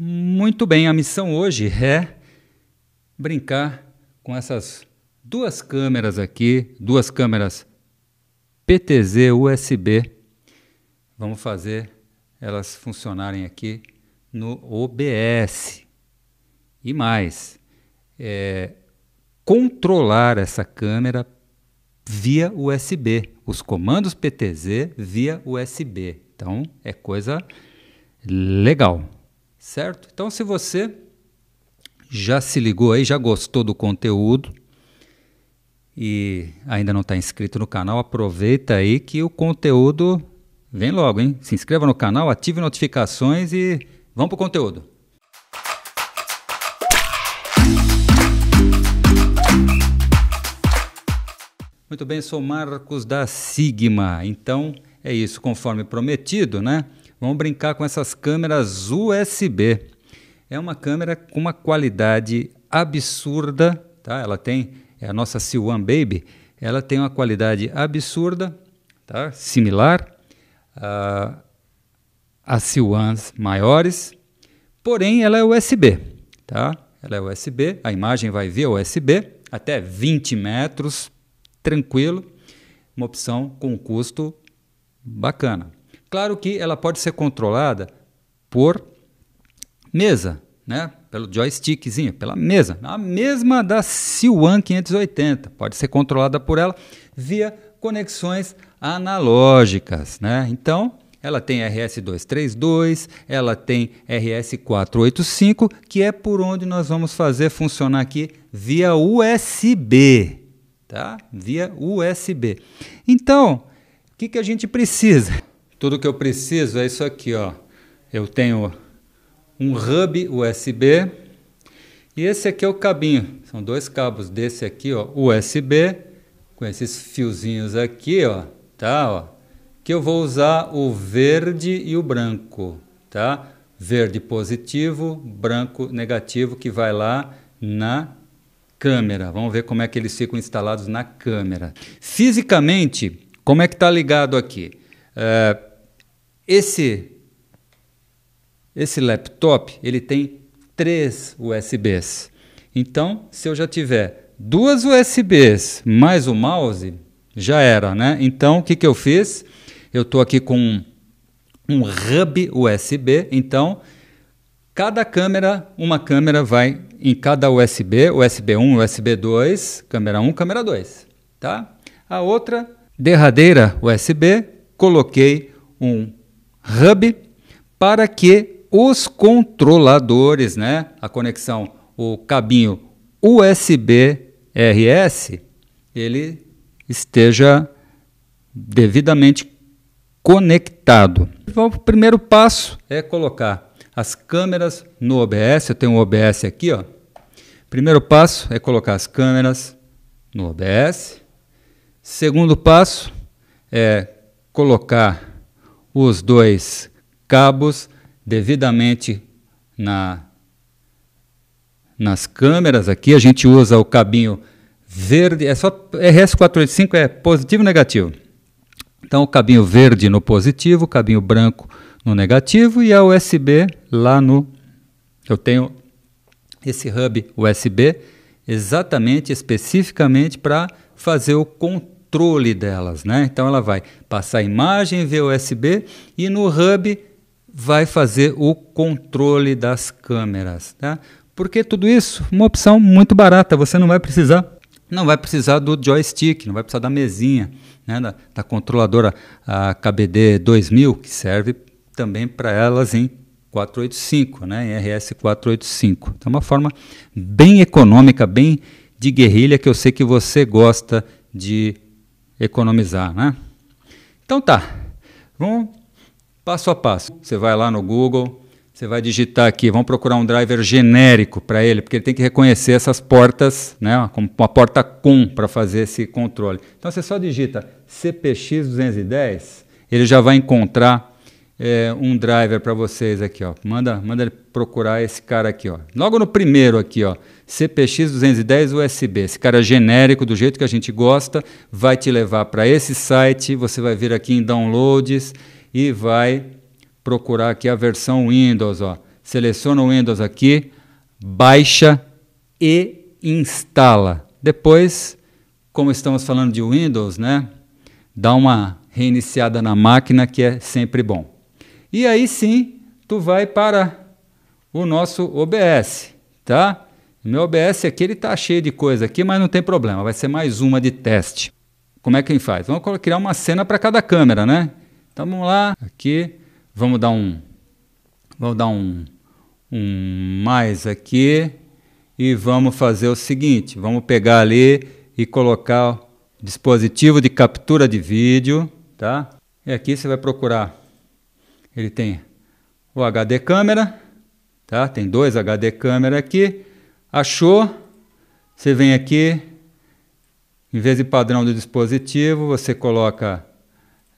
Muito bem, a missão hoje é brincar com essas duas câmeras aqui, duas câmeras PTZ USB. Vamos fazer elas funcionarem aqui no OBS. E mais, é, controlar essa câmera via USB, os comandos PTZ via USB. Então é coisa legal certo? Então, se você já se ligou aí, já gostou do conteúdo e ainda não está inscrito no canal, aproveita aí que o conteúdo vem logo, hein? Se inscreva no canal, ative notificações e vamos para o conteúdo. Muito bem, sou Marcos da Sigma. Então é isso, conforme prometido, né? Vamos brincar com essas câmeras USB. É uma câmera com uma qualidade absurda, tá? Ela tem é a nossa C1 Baby, ela tem uma qualidade absurda, tá? Similar a c 1 maiores, porém ela é USB, tá? Ela é USB, a imagem vai via USB até 20 metros, tranquilo, uma opção com custo bacana. Claro que ela pode ser controlada por mesa, né? pelo joystickzinho, pela mesa. A mesma da Siwan 580 pode ser controlada por ela via conexões analógicas. Né? Então, ela tem RS232, ela tem RS485, que é por onde nós vamos fazer funcionar aqui via USB. Tá? Via USB. Então, o que, que a gente precisa? Tudo que eu preciso é isso aqui, ó. Eu tenho um hub USB e esse aqui é o cabinho. São dois cabos desse aqui, ó, USB com esses fiozinhos aqui, ó, tá, ó. Que eu vou usar o verde e o branco, tá? Verde positivo, branco negativo que vai lá na câmera. Vamos ver como é que eles ficam instalados na câmera. Fisicamente, como é que está ligado aqui? É, esse esse laptop, ele tem três USBs. Então, se eu já tiver duas USBs mais o mouse, já era, né? Então, o que, que eu fiz? Eu estou aqui com um hub USB, então cada câmera, uma câmera vai em cada USB, USB 1, USB 2, câmera 1, câmera 2, tá? A outra derradeira USB, coloquei um hub para que os controladores, né, a conexão, o cabinho USB RS, ele esteja devidamente conectado. o primeiro passo é colocar as câmeras no OBS. Eu tenho um OBS aqui, ó. Primeiro passo é colocar as câmeras no OBS. Segundo passo é colocar os dois cabos devidamente na, nas câmeras aqui. A gente usa o cabinho verde, é só é RS485 é positivo e negativo. Então, o cabinho verde no positivo, o cabinho branco no negativo e a USB lá no. Eu tenho esse hub USB exatamente, especificamente para fazer o controle controle delas, né? Então ela vai passar a imagem via USB e no hub vai fazer o controle das câmeras, tá? Porque tudo isso uma opção muito barata, você não vai precisar não vai precisar do joystick, não vai precisar da mesinha, né, da, da controladora a KBD 2000, que serve também para elas em 485, né, em RS 485. Então, é uma forma bem econômica, bem de guerrilha, que eu sei que você gosta de economizar, né? Então tá, vamos passo a passo. Você vai lá no Google, você vai digitar aqui, vamos procurar um driver genérico para ele, porque ele tem que reconhecer essas portas, né, como uma porta com para fazer esse controle. Então você só digita CPX 210, ele já vai encontrar é, um driver para vocês aqui, ó. Manda, manda ele procurar esse cara aqui, ó. Logo no primeiro aqui, ó, CPX 210 USB. Esse cara é genérico do jeito que a gente gosta, vai te levar para esse site, você vai vir aqui em downloads e vai procurar aqui a versão Windows, ó. Seleciona o Windows aqui, baixa e instala. Depois, como estamos falando de Windows, né? Dá uma reiniciada na máquina que é sempre bom. E aí sim, tu vai para o nosso OBS, tá? Meu OBS aqui ele tá cheio de coisa aqui, mas não tem problema, vai ser mais uma de teste. Como é que faz? Vamos criar uma cena para cada câmera, né? Então vamos lá, aqui, vamos dar um vamos dar um um mais aqui e vamos fazer o seguinte, vamos pegar ali e colocar o dispositivo de captura de vídeo, tá? E aqui você vai procurar ele tem o HD câmera, tá? Tem dois HD câmera aqui. Achou? Você vem aqui, em vez de padrão do dispositivo, você coloca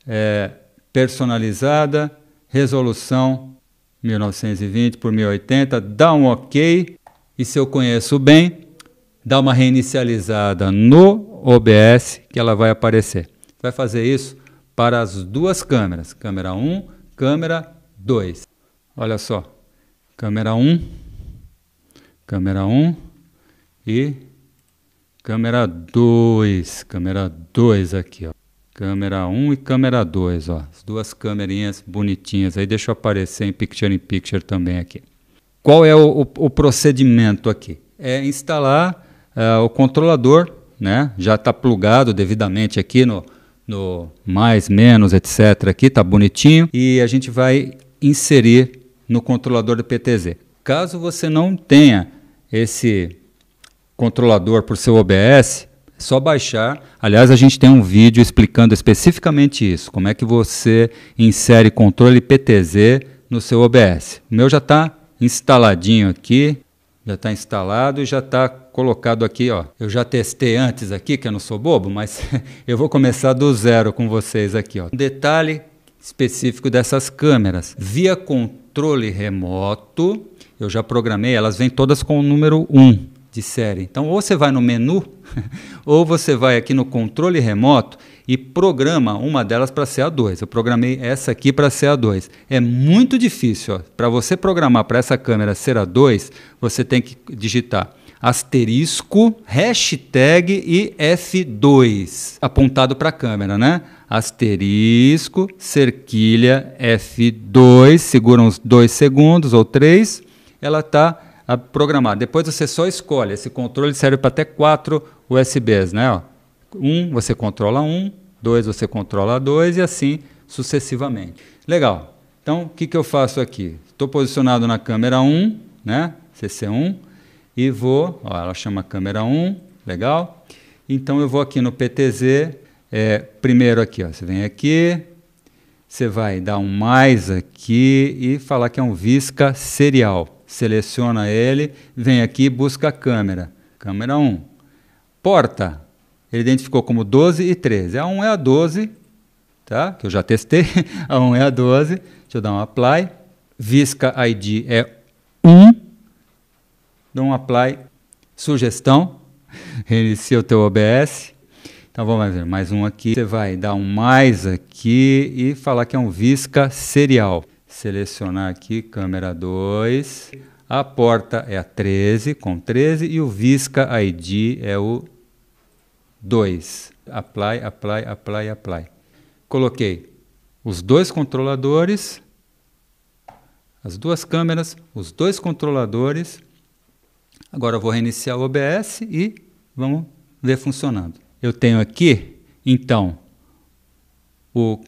é, personalizada, resolução 1920 por 1080, dá um OK e se eu conheço bem, dá uma reinicializada no OBS que ela vai aparecer. Vai fazer isso para as duas câmeras, câmera 1 câmera 2. Olha só, câmera 1, um, câmera 1 um, e câmera 2, câmera 2 aqui, ó. Câmera 1 um e câmera 2, ó. As duas câmerinhas bonitinhas aí, deixa eu aparecer em picture in picture também aqui. Qual é o, o, o procedimento aqui? É instalar uh, o controlador, né? Já está plugado devidamente aqui no no mais, menos, etc. aqui, tá bonitinho. E a gente vai inserir no controlador do PTZ. Caso você não tenha esse controlador para o seu OBS, é só baixar. Aliás, a gente tem um vídeo explicando especificamente isso, como é que você insere controle PTZ no seu OBS. O meu já está instaladinho aqui, já está instalado e já está colocado aqui, ó. Eu já testei antes aqui, que eu não sou bobo, mas eu vou começar do zero com vocês aqui, ó. Um detalhe específico dessas câmeras. Via controle remoto, eu já programei, elas vêm todas com o número 1 de série. Então, ou você vai no menu, ou você vai aqui no controle remoto e programa uma delas para ser a 2. Eu programei essa aqui para ser a 2. É muito difícil. Para você programar para essa câmera ser a 2, você tem que digitar asterisco, hashtag e F2, apontado para a câmera, né? Asterisco, cerquilha, F2, segura uns 2 segundos ou 3, ela está a programar. Depois você só escolhe. Esse controle serve para até quatro USBs, né? Um você controla um, dois você controla dois e assim sucessivamente. Legal. Então, o que, que eu faço aqui? Estou posicionado na câmera 1, né? CC1, e vou. Ó, ela chama câmera 1, legal? Então, eu vou aqui no PTZ. É, primeiro aqui, ó, você vem aqui, você vai dar um mais aqui e falar que é um Visca serial seleciona ele, vem aqui e busca a câmera. Câmera 1. Porta, ele identificou como 12 e 13. A 1 é a 12, tá? que eu já testei. A 1 é a 12. Deixa eu dar um apply. Visca ID é 1. Dou um apply. Sugestão. Reinicia o teu OBS. Então vamos ver, mais um aqui. Você vai dar um mais aqui e falar que é um Visca serial selecionar aqui, câmera 2. A porta é a 13, com 13, e o Visca ID é o 2. Apply, apply, apply, apply. Coloquei os dois controladores, as duas câmeras, os dois controladores. Agora eu vou reiniciar o OBS e vamos ver funcionando. Eu tenho aqui, então, o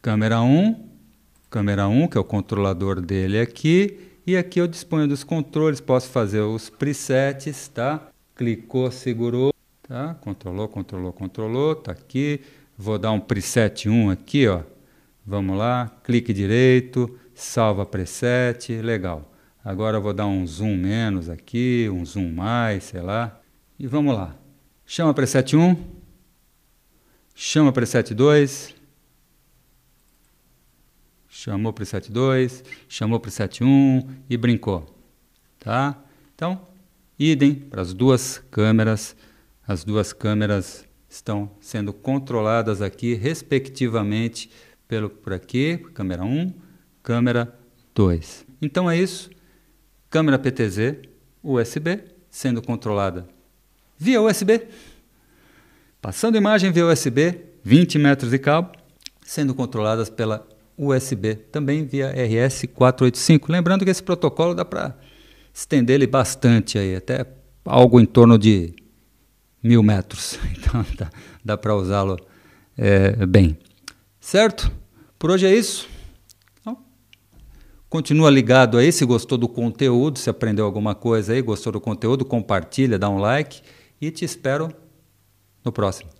câmera 1, câmera 1, que é o controlador dele aqui, e aqui eu disponho dos controles, posso fazer os presets, tá? Clicou, segurou, tá? Controlou, controlou, controlou, tá aqui. Vou dar um preset 1 aqui, ó. Vamos lá, clique direito, salva preset, legal. Agora vou dar um zoom menos aqui, um zoom mais, sei lá. E vamos lá. Chama preset 1, chama preset 2, chamou para o 72, chamou para o 71 e brincou, tá? Então, idem para as duas câmeras, as duas câmeras estão sendo controladas aqui respectivamente pelo por aqui, câmera 1, câmera 2. Então é isso. Câmera PTZ USB sendo controlada via USB. Passando imagem via USB, 20 metros de cabo, sendo controladas pela USB, também via RS485. Lembrando que esse protocolo dá para estender ele bastante aí, até algo em torno de mil metros. Então dá, dá para usá-lo é, bem. Certo? Por hoje é isso. Então, continua ligado aí. Se gostou do conteúdo, se aprendeu alguma coisa aí, gostou do conteúdo, compartilha, dá um like e te espero no próximo.